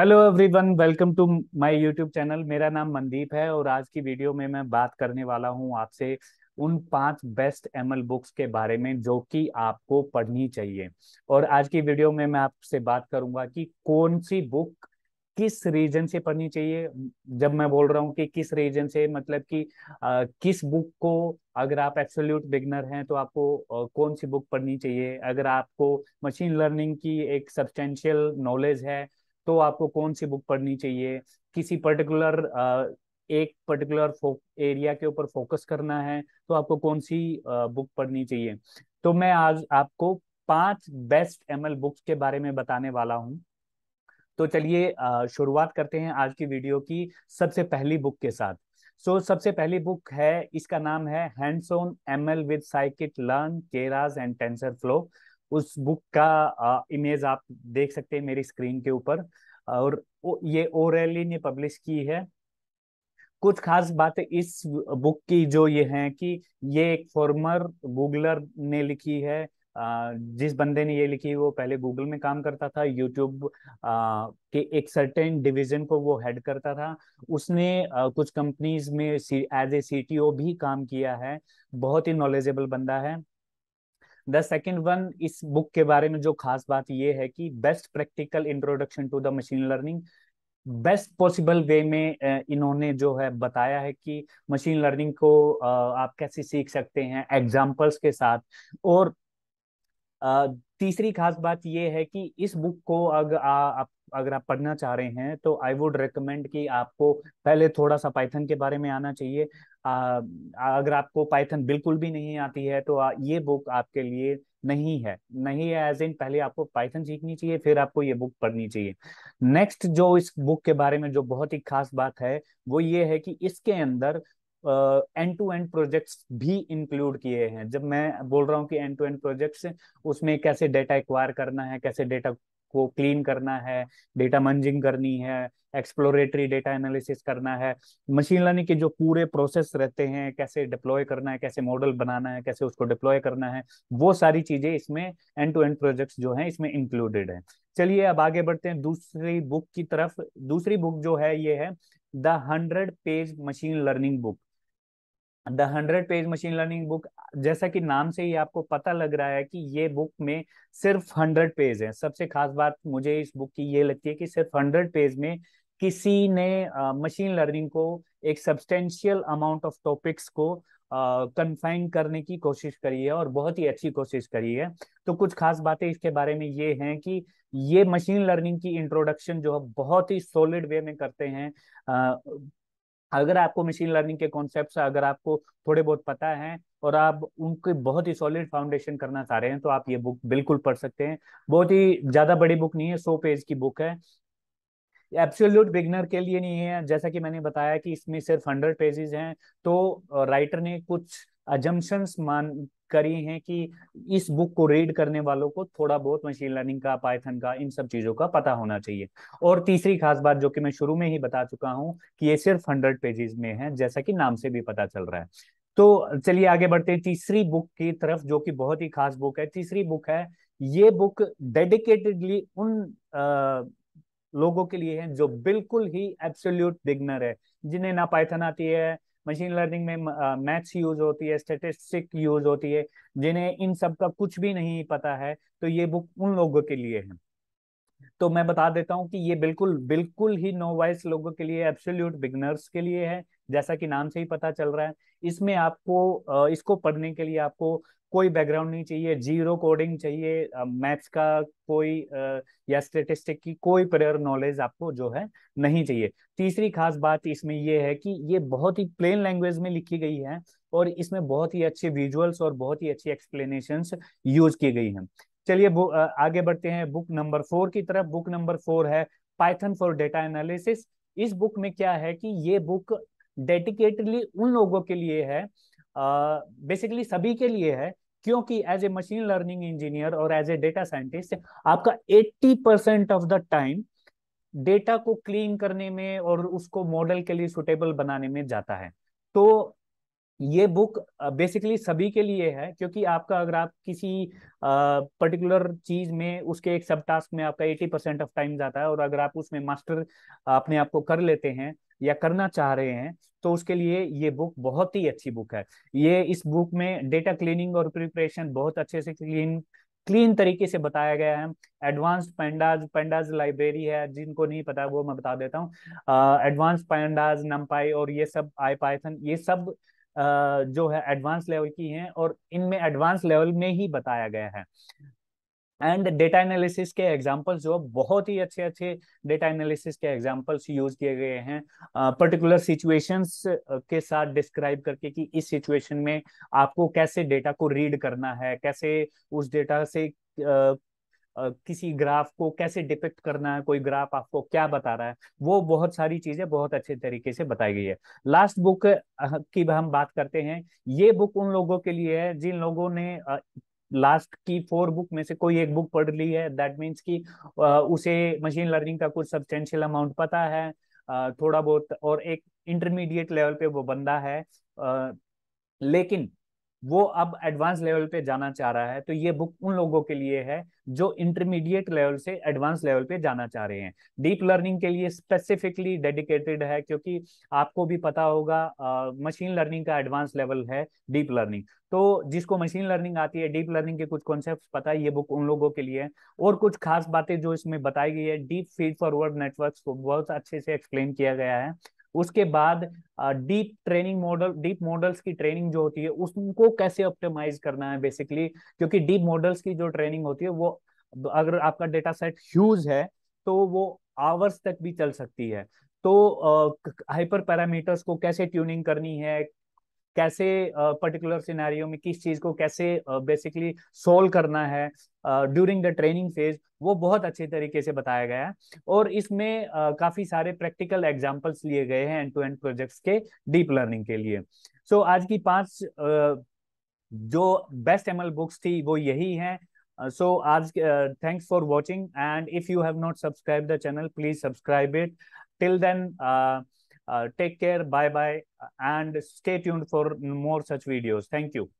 Hello everyone welcome to my YouTube channel मेरा नाम मनदीप है और आज की वीडियो में मैं बात करने वाला हूं आपसे उन पांच बेस्ट एमएल बुक्स के बारे में जो कि आपको पढ़नी चाहिए और आज की वीडियो में मैं आपसे बात करूंगा कि कौन सी बुक किस रीजन से पढ़नी चाहिए जब मैं बोल रहा हूँ कि किस रीजन से मतलब कि आ, किस बुक को अगर आप एब्सोल्यूट बिगनर हैं तो आपको आ, कौन सी बुक पढ़नी चाहिए अगर आपको मशीन लर्निंग की एक सब्सटेंशियल नॉलेज है तो आपको कौन सी बुक पढ़नी चाहिए किसी पर्टिकुलर एक पर्टिकुलर एरिया के ऊपर फोकस करना है तो आपको कौन सी बुक पढ़नी चाहिए तो मैं आज आपको पांच बेस्ट एमएल बुक्स के बारे में बताने वाला हूं तो चलिए शुरुआत करते हैं आज की वीडियो की सबसे पहली बुक के साथ सो so, सबसे पहली बुक है इसका नाम है hands on ML with scikit learn Keras and TensorFlow उस बुक का इमेज आप देख सकते हैं मेरी स्क्रीन के ऊपर और ये ओरेली ने पब्लिश की है कुछ खास बातें इस बुक की जो ये हैं कि ये एक फॉर्मर गूगलर ने लिखी है जिस बंदे ने ये लिखी वो पहले गूगल में काम करता था यूट्यूब के एक सर्टेन डिवीजन को वो हेड करता था उसने कुछ कंपनीज में एज ए सी भी काम किया है बहुत ही नॉलेजेबल बंदा है द सेकेंड वन इस बुक के बारे में जो खास बात ये है कि best practical introduction to the machine learning best possible way में इन्होंने जो है बताया है कि मशीन लर्निंग को आप कैसे सीख सकते हैं एग्जाम्पल्स के साथ और तीसरी खास बात ये है कि इस बुक को अगर आप अगर आप पढ़ना चाह रहे हैं तो आई वुड रिकमेंड कि आपको पहले थोड़ा सा पाइथन के बारे में आना चाहिए आ, अगर आपको पाइथन बिल्कुल भी नहीं आती है तो आ, ये बुक आपके लिए नहीं है नहीं है एज इन पहले आपको पाइथन सीखनी चाहिए फिर आपको ये बुक पढ़नी चाहिए नेक्स्ट जो इस बुक के बारे में जो बहुत ही खास बात है वो ये है कि इसके अंदर एंड टू एंड प्रोजेक्ट्स भी इंक्लूड किए हैं जब मैं बोल रहा हूँ कि एंड टू एंड प्रोजेक्ट्स उसमें कैसे डेटा एक्वायर करना है कैसे डेटा को क्लीन करना है डेटा मंजिंग करनी है एक्सप्लोरेटरी डेटा एनालिसिस करना है मशीन लर्निंग के जो पूरे प्रोसेस रहते हैं कैसे डिप्लॉय करना है कैसे मॉडल बनाना है कैसे उसको डिप्लॉय करना है वो सारी चीजें इसमें एंड टू एंड प्रोजेक्ट्स जो हैं इसमें इंक्लूडेड है चलिए अब आगे बढ़ते हैं दूसरी बुक की तरफ दूसरी बुक जो है ये है the hundred page machine learning book the hundred page machine learning book जैसा कि नाम से ही आपको पता लग रहा है कि ये बुक में सिर्फ हंड्रेड पेज है सबसे खास बात मुझे इस बुक की ये लगती है कि सिर्फ हंड्रेड पेज में किसी ने मशीन uh, लर्निंग को एक सब्सटेंशियल अमाउंट ऑफ टॉपिक्स को कन्फाइन uh, करने की कोशिश करी है और बहुत ही अच्छी कोशिश करी है तो कुछ खास बातें इसके बारे में ये हैं कि ये मशीन लर्निंग की इंट्रोडक्शन जो है बहुत ही सॉलिड वे में करते हैं अगर आपको मशीन लर्निंग के कॉन्सेप्ट अगर आपको थोड़े बहुत पता है और आप उनके बहुत ही सॉलिड फाउंडेशन करना चाह रहे हैं तो आप ये बुक बिल्कुल पढ़ सकते हैं बहुत ही ज्यादा बड़ी बुक नहीं है सौ पेज की बुक है एब्सोल्यूट बिगनर के लिए नहीं है जैसा कि मैंने बताया कि इसमें सिर्फ हंड्रेड पेजेस हैं तो राइटर ने कुछ अजम्पन्स मान करी हैं कि इस बुक को रीड करने वालों को थोड़ा बहुत मशीन लर्निंग का पाइथन का इन सब चीजों का पता होना चाहिए और तीसरी खास बात जो कि मैं शुरू में ही बता चुका हूं कि ये सिर्फ हंड्रेड पेजेस में है जैसा कि नाम से भी पता चल रहा है तो चलिए आगे बढ़ते हैं तीसरी बुक की तरफ जो कि बहुत ही खास बुक है तीसरी बुक है ये बुक डेडिकेटेडली उन आ, लोगों के लिए है जो बिल्कुल ही एब्सोल्यूट बिगनर है जिन्हें ना पाइथन आती है मशीन लर्निंग में मैथ्स यूज होती है स्टेटिस्टिक यूज होती है जिन्हें इन सब का कुछ भी नहीं पता है तो ये बुक उन लोगों के लिए है तो मैं बता देता हूँ कि ये बिल्कुल बिल्कुल ही नो वाइस लोगों के लिए एब्सोल्यूट बिगनर्स के लिए है जैसा कि नाम से ही पता चल रहा है इसमें आपको इसको पढ़ने के लिए आपको कोई बैकग्राउंड नहीं चाहिए जीरो कोडिंग चाहिए मैथ्स का कोई या स्टेटिस्टिक की कोई प्रेयर नॉलेज आपको जो है नहीं चाहिए तीसरी खास बात इसमें यह है कि ये बहुत ही प्लेन लैंग्वेज में लिखी गई है और इसमें बहुत ही अच्छे विजुअल्स और बहुत ही अच्छी एक्सप्लेनेशन यूज की गई हैं चलिए आगे बढ़ते हैं बुक नंबर फोर की तरफ बुक नंबर फोर है पाइथन फॉर डेटा एनालिसिस इस बुक में क्या है कि ये बुक डेडिकेटली उन लोगों के लिए है बेसिकली uh, सभी के लिए है क्योंकि as a machine learning engineer और एज ए डेटा साइंटिस्ट आपका 80 percent of the time data को क्लीन करने में और उसको मॉडल के लिए सुटेबल बनाने में जाता है तो ये बुक बेसिकली सभी के लिए है क्योंकि आपका अगर आप किसी पर्टिकुलर चीज में उसके एक सब टास्क में आपका एटी परसेंट ऑफ टाइम जाता है और अगर आप उसमें मास्टर अपने आप को कर लेते हैं या करना चाह रहे हैं तो उसके लिए ये बुक बहुत ही अच्छी बुक है ये इस बुक में डेटा क्लीनिंग और प्रिपरेशन बहुत अच्छे से क्लीन क्लीन तरीके से बताया गया है एडवांस्ड पैंडाज पैंडाज लाइब्रेरी है जिनको नहीं पता वो मैं बता देता हूँ एडवांस पैंडाज नम और ये सब आई पाइथन ये सब जो है एडवांस लेवल की हैं और इनमें एडवांस लेवल में ही बताया गया है एंड डेटा एनालिसिस के एग्जांपल्स जो बहुत ही अच्छे अच्छे डेटा एनालिसिस के एग्जांपल्स यूज किए गए हैं पर्टिकुलर uh, सिचुएशंस के साथ डिस्क्राइब करके कि इस सिचुएशन में आपको कैसे डेटा को रीड करना है कैसे उस डेटा से uh, किसी ग्राफ को कैसे डिपेक्ट करना है कोई ग्राफ आपको क्या बता रहा है वो बहुत सारी चीजें बहुत अच्छे तरीके से बताई गई है लास्ट बुक की हम बात करते हैं ये बुक उन लोगों के लिए है जिन लोगों ने लास्ट की फोर बुक में से कोई एक बुक पढ़ ली है दैट मीन्स कि उसे मशीन लर्निंग का कुछ सब्सटेंशियल अमाउंट पता है थोड़ा बहुत और एक इंटरमीडिएट लेवल पे वो बंदा है लेकिन वो अब एडवांस लेवल पे जाना चाह रहा है तो ये बुक उन लोगों के लिए है जो इंटरमीडिएट लेवल से एडवांस लेवल पे जाना चाह रहे हैं डीप लर्निंग के लिए स्पेसिफिकली डेडिकेटेड है क्योंकि आपको भी पता होगा मशीन लर्निंग का एडवांस लेवल है डीप लर्निंग तो जिसको मशीन लर्निंग आती है डीप लर्निंग के कुछ कॉन्सेप्ट पता है ये बुक उन लोगों के लिए है और कुछ खास बातें जो इसमें बताई गई है डीप फीड फॉरवर्ड नेटवर्क को बहुत अच्छे से एक्सप्लेन किया गया है उसके बाद deep training model deep models की ट्रेनिंग जो होती है उसको कैसे ऑप्टिमाइज करना है बेसिकली क्योंकि डीप मॉडल्स की जो ट्रेनिंग होती है वो अगर आपका डेटा सेट ह्यूज है तो वो आवर्स तक भी चल सकती है तो हाइपर uh, पैरामीटर्स को कैसे ट्यूनिंग करनी है कैसे पर्टिकुलर सिनेरियो में किस चीज को कैसे बेसिकली सोल्व करना है ड्यूरिंग द ट्रेनिंग फेज वो बहुत अच्छे तरीके से बताया गया है और इसमें काफी सारे प्रैक्टिकल एग्जाम्पल्स लिए गए हैं एंड टू एंड प्रोजेक्ट्स के डीप लर्निंग के लिए सो so, आज की पांच जो बेस्ट एम बुक्स थी वो यही है so आज thanks for watching and if you have not subscribe the channel please subscribe it till then uh, Uh, take care. Bye bye. Uh, and stay tuned for more such videos. Thank you.